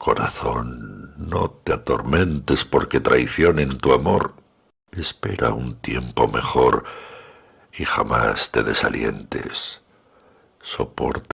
Corazón, no te atormentes porque traicionen tu amor. Espera un tiempo mejor y jamás te desalientes. Soporta